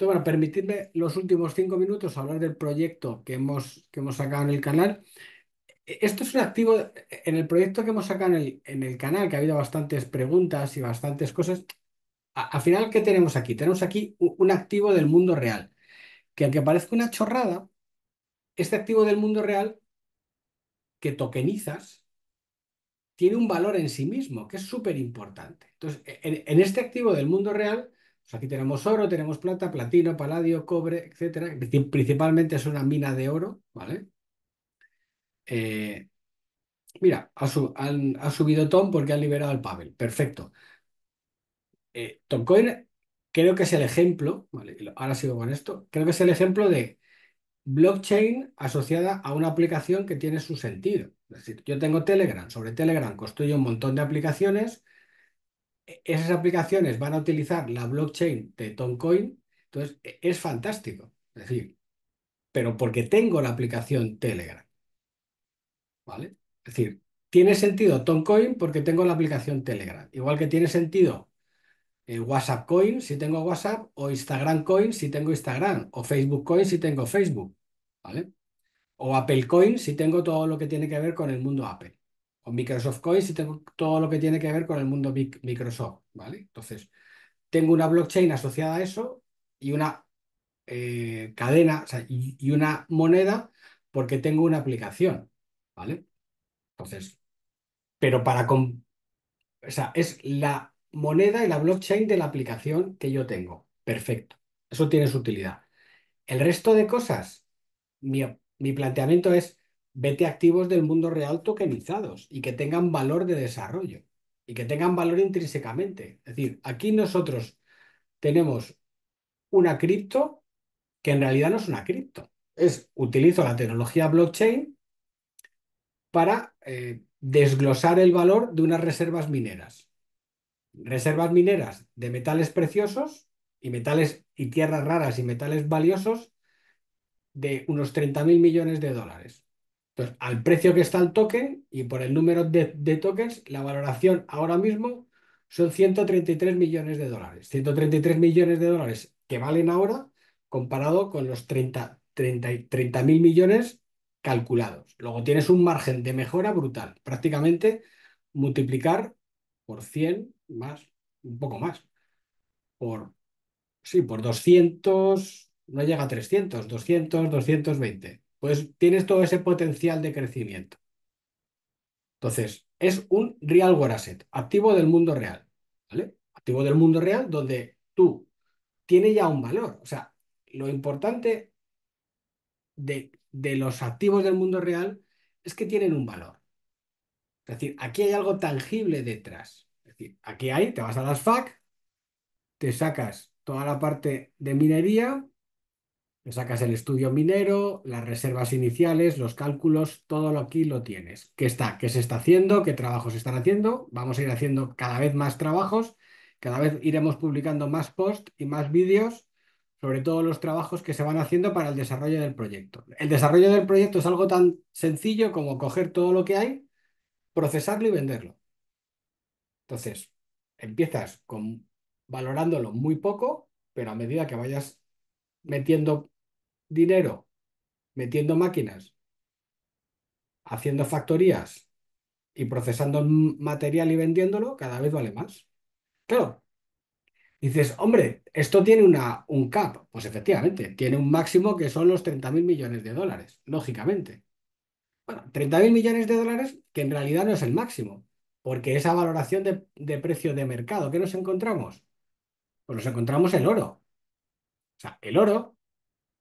Entonces, bueno, permitidme los últimos cinco minutos hablar del proyecto que hemos, que hemos sacado en el canal. E-, esto es un activo, en el proyecto que hemos sacado en el, canal, que ha habido bastantes preguntas y bastantes cosas, al final, ¿qué tenemos aquí? Tenemos aquí un, activo del mundo real, que aunque parezca una chorrada, este activo del mundo real que tokenizas tiene un valor en sí mismo, que es súper importante. Entonces, e-, en este activo del mundo real Aquí tenemos oro, tenemos plata, platino, paladio, cobre, etcétera. Principalmente es una mina de oro, ¿vale? Eh, mira, ha, subido Tom porque ha liberado al Pavel. Perfecto. Eh, Tomcoin creo que es el ejemplo, ¿vale? ahora sigo con esto, creo que es el ejemplo de blockchain asociada a una aplicación que tiene su sentido. Es decir, yo tengo Telegram, sobre Telegram construyo un montón de aplicaciones e, esas aplicaciones van a utilizar la blockchain de Toncoin, entonces e, es fantástico. Es decir, pero porque tengo la aplicación Telegram. ¿Vale? Es decir, tiene sentido Toncoin porque tengo la aplicación Telegram. Igual que tiene sentido eh, WhatsApp Coin si tengo WhatsApp, o Instagram Coin si tengo Instagram, o Facebook Coin si tengo Facebook. ¿Vale? O Apple Coin si tengo todo lo que tiene que ver con el mundo Apple. Microsoft Coins y tengo todo lo que tiene que ver con el mundo Microsoft, ¿vale? Entonces, tengo una blockchain asociada a eso y una eh, cadena y, una moneda porque tengo una aplicación, ¿vale? Entonces, pero para... Con, o sea, es la moneda y la blockchain de la aplicación que yo tengo. Perfecto. Eso tiene su utilidad. El resto de cosas, mi planteamiento es vete activos del mundo real tokenizados y que tengan valor de desarrollo y que tengan valor intrínsecamente. Es decir, aquí nosotros tenemos una cripto que en realidad no es una cripto. Es utilizo la tecnología blockchain para eh, desglosar el valor de unas reservas mineras. Reservas mineras de metales preciosos y metales y tierras raras y metales valiosos de unos 30 mil millones de dólares. Entonces, al precio que está el token y por el número de, tokens, la valoración ahora mismo son 133 millones de dólares. 133 millones de dólares que valen ahora comparado con los 30 millones calculados. Luego tienes un margen de mejora brutal, prácticamente multiplicar por 100 más, un poco más, por, sí, por 200, no llega a 300, 200, 220 pues tienes todo ese potencial de crecimiento. Entonces, es un real world asset, activo del mundo real, ¿vale? Activo del mundo real donde tú tienes ya un valor. O sea, lo importante de, de los activos del mundo real es que tienen un valor. Es decir, aquí hay algo tangible detrás. Es decir, aquí hay, te vas a las FAC, te sacas toda la parte de minería, sacas el estudio minero, las reservas iniciales, los cálculos, todo lo aquí lo tienes. ¿Qué está? ¿Qué se está haciendo? ¿Qué trabajos se están haciendo? Vamos a ir haciendo cada vez más trabajos, cada vez iremos publicando más posts y más vídeos sobre todo los trabajos que se van haciendo para el desarrollo del proyecto. El desarrollo del proyecto es algo tan sencillo como coger todo lo que hay, procesarlo y venderlo. Entonces, empiezas con valorándolo muy poco, pero a medida que vayas metiendo dinero metiendo máquinas, haciendo factorías y procesando material y vendiéndolo, cada vez vale más. Claro. Dices, hombre, esto tiene una, un cap. Pues efectivamente, tiene un máximo que son los 30.000 mil millones de dólares, lógicamente. Bueno, 30.000 mil millones de dólares que en realidad no es el máximo, porque esa valoración de, de precio de mercado, ¿qué nos encontramos? Pues nos encontramos el oro. O sea, el oro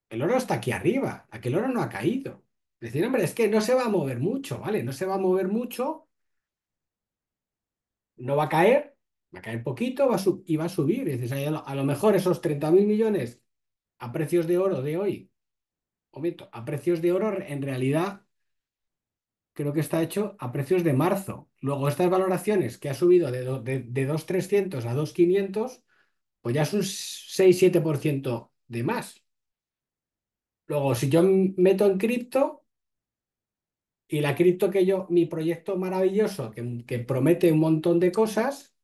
el oro está aquí arriba, aquel oro no ha caído. Es decir, hombre, es que no se va a mover mucho, ¿vale? No se va a mover mucho, no va a caer, va a caer poquito va y va a subir. Es decir, a, lo, mejor esos 30.000 millones a precios de oro de hoy, momento, a precios de oro en realidad creo que está hecho a precios de marzo. Luego estas valoraciones que ha subido de, de, de 2.300 a 2.500, pues ya es un 6-7% de más. Luego, si yo meto en cripto y la cripto que yo, mi proyecto maravilloso, que, promete un montón de cosas,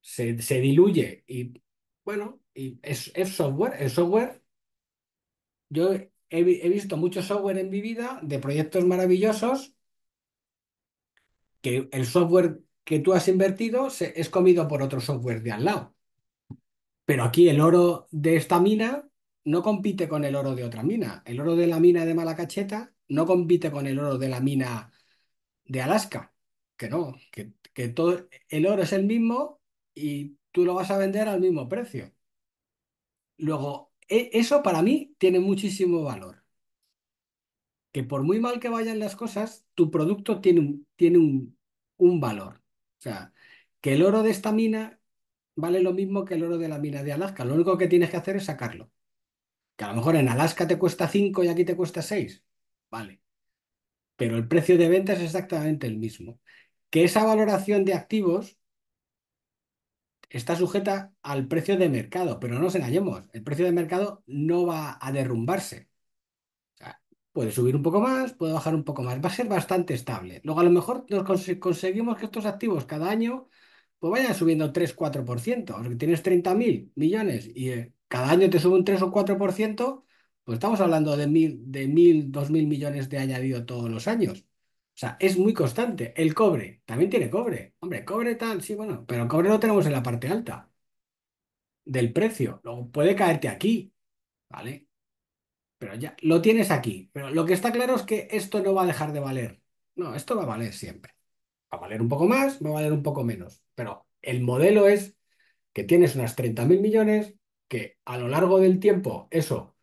se, diluye y bueno, y es, software, el software, yo he, visto mucho software en mi vida de proyectos maravillosos que el software que tú has invertido es comido por otro software de al lado. Pero aquí el oro de esta mina no compite con el oro de otra mina. El oro de la mina de Malacacheta no compite con el oro de la mina de Alaska. Que no, que, todo el oro es el mismo y tú lo vas a vender al mismo precio. Luego, e, eso para mí tiene muchísimo valor. Que por muy mal que vayan las cosas, tu producto tiene tiene un, un valor. O sea, que el oro de esta mina vale lo mismo que el oro de la mina de Alaska. Lo único que tienes que hacer es sacarlo. Que a lo mejor en Alaska te cuesta 5 y aquí te cuesta 6. Vale. Pero el precio de venta es exactamente el mismo. Que esa valoración de activos está sujeta al precio de mercado, pero no nos engañemos, el precio de mercado no va a derrumbarse. puede subir un poco más, puede bajar un poco más, va a ser bastante estable. Luego a lo mejor nos conseguimos que estos activos cada año pues vayan subiendo 3-4%. O sea, que tienes 30.000 millones y eh, cada año te sube un 3 o 4%, pues estamos hablando de mil, de mil, dos mil millones de añadido todos los años. O sea, es muy constante. El cobre, también tiene cobre. Hombre, cobre tal, sí, bueno, pero el cobre lo tenemos en la parte alta del precio. Luego puede caerte aquí, ¿vale? Pero ya, lo tienes aquí. Pero lo que está claro es que esto no va a dejar de valer. No, esto va a valer siempre. Va a valer un poco más, va a valer un poco menos. Pero el modelo es que tienes unas 30.000 millones, que a lo largo del tiempo eso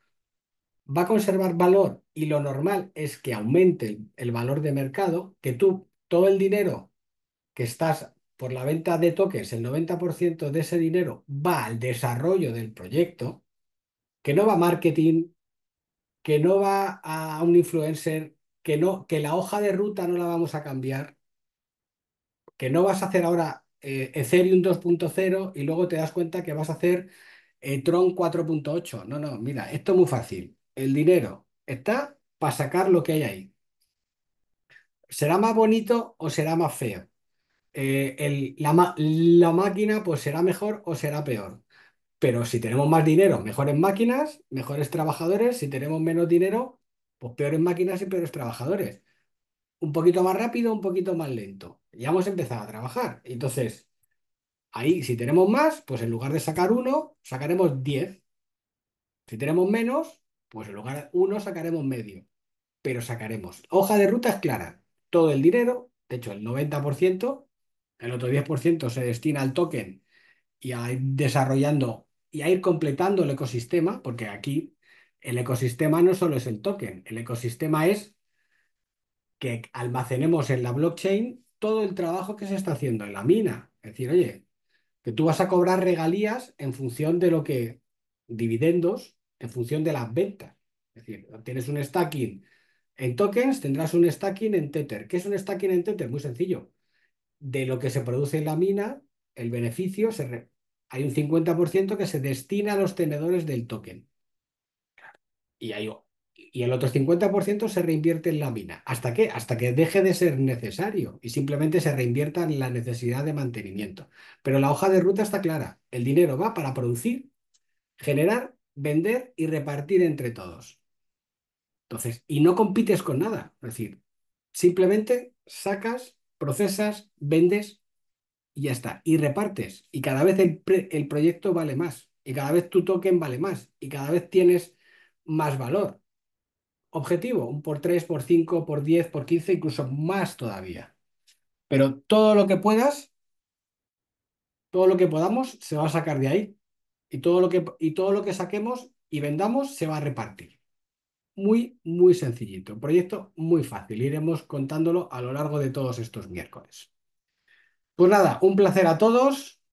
va a conservar valor y lo normal es que aumente el valor de mercado, que tú todo el dinero que estás por la venta de tokens, el 90% de ese dinero va al desarrollo del proyecto, que no va a marketing, que no va a un influencer, que no, que la hoja de ruta no la vamos a cambiar, que no vas a hacer ahora eh, Ethereum 2.0 y luego te das cuenta que vas a hacer eh, Tron 4.8. No, no, mira, esto es muy fácil. El dinero está para sacar lo que hay ahí. ¿Será más bonito o será más feo? Eh, la, la máquina pues será mejor o será peor. Pero si tenemos más dinero, mejores máquinas, mejores trabajadores. Si tenemos menos dinero, pues peores máquinas y peores trabajadores. Un poquito más rápido, un poquito más lento. Ya hemos empezado a trabajar. Entonces, Ahí, si tenemos más, pues en lugar de sacar uno, sacaremos 10. Si tenemos menos, pues en lugar de uno sacaremos medio. Pero sacaremos. Hoja de ruta es clara. Todo el dinero, de hecho el 90%, el otro 10% se destina al token y a ir desarrollando y a ir completando el ecosistema, porque aquí el ecosistema no solo es el token, el ecosistema es que almacenemos en la blockchain todo el trabajo que se está haciendo en la mina. Es decir, oye, que tú vas a cobrar regalías en función de lo que, dividendos, en función de las ventas. Es decir, tienes un stacking en tokens, tendrás un stacking en Tether. ¿Qué es un stacking en Tether? Muy sencillo. De lo que se produce en la mina, el beneficio, se hay un 50% que se destina a los tenedores del token. Y hay y el otro 50% se reinvierte en la mina. ¿Hasta qué? Hasta que deje de ser necesario y simplemente se reinvierta en la necesidad de mantenimiento. Pero la hoja de ruta está clara. El dinero va para producir, generar, vender y repartir entre todos. Entonces, y no compites con nada. Es decir, simplemente sacas, procesas, vendes y ya está. Y repartes. Y cada vez el, el proyecto vale más. Y cada vez tu token vale más. Y cada vez tienes más valor objetivo, un por 3, por 5, por 10, por 15, incluso más todavía. Pero todo lo que puedas, todo lo que podamos, se va a sacar de ahí. Y todo lo que, y todo lo que saquemos y vendamos se va a repartir. Muy, muy sencillito. Un proyecto muy fácil. Iremos contándolo a lo largo de todos estos miércoles. Pues nada, un placer a todos.